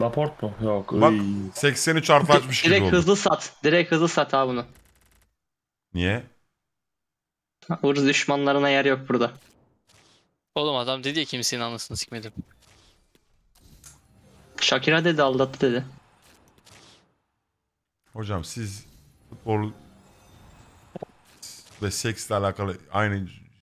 Laport mu? Yok. Bak Iy. 83 artı açmış gibi Direkt hızlı sat. Direkt hızlı sat abi bunu. Niye? Uğur düşmanlarına yer yok burada. Oğlum adam dedi ya kimsenin anasını sikmedim. Shakira dedi aldattı dedi. Hocam siz futbol ve seksle alakalı aynı